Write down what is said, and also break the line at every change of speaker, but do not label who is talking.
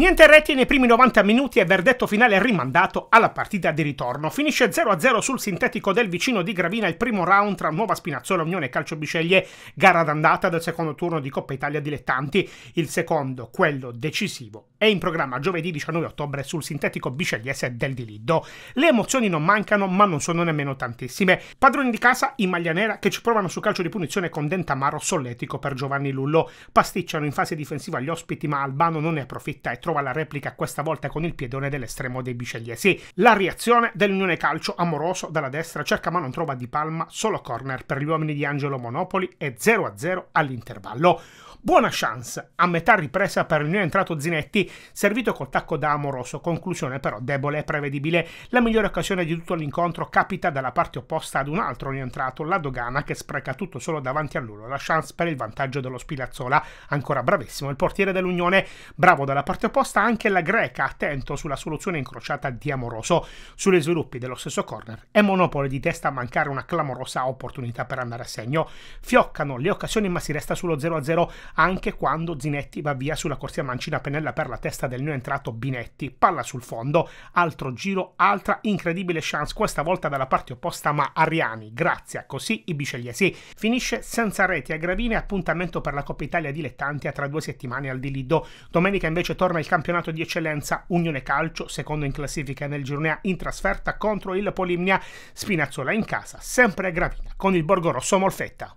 Niente reti nei primi 90 minuti e verdetto finale rimandato alla partita di ritorno. Finisce 0-0 sul sintetico del vicino di Gravina il primo round tra Nuova Spinazzola Unione e Calcio Biceglie, gara d'andata del secondo turno di Coppa Italia Dilettanti, il secondo, quello decisivo è in programma giovedì 19 ottobre sul sintetico bicegliese del Dilido. Le emozioni non mancano, ma non sono nemmeno tantissime. Padroni di casa in maglia nera che ci provano su calcio di punizione con Dentamaro solletico per Giovanni Lullo. Pasticciano in fase difensiva gli ospiti, ma Albano non ne approfitta e trova la replica questa volta con il piedone dell'estremo dei bicegliesi. La reazione dell'Unione Calcio amoroso dalla destra cerca ma non trova di palma, solo corner per gli uomini di Angelo Monopoli e 0-0 all'intervallo. Buona chance a metà ripresa per il neoentrato Zinetti servito col tacco da amoroso, conclusione però debole e prevedibile. La migliore occasione di tutto l'incontro capita dalla parte opposta ad un altro rientrato, la dogana, che spreca tutto solo davanti a loro, la chance per il vantaggio dello Spilazzola, ancora bravissimo il portiere dell'Unione, bravo dalla parte opposta anche la greca, attento sulla soluzione incrociata di amoroso. Sulle sviluppi dello stesso corner è monopole di testa a mancare una clamorosa opportunità per andare a segno. Fioccano le occasioni ma si resta sullo 0-0 anche quando Zinetti va via sulla corsia mancina penella per la testa del new entrato Binetti, palla sul fondo, altro giro, altra incredibile chance, questa volta dalla parte opposta ma Ariani, Grazia, così i bicegliesi. Finisce senza reti a Gravine, appuntamento per la Coppa Italia dilettantia tra due settimane al di Lido. Domenica invece torna il campionato di eccellenza Unione Calcio, secondo in classifica nel girone A in trasferta contro il Polimnia, Spinazzola in casa, sempre a Gravina con il Borgo Rosso Molfetta.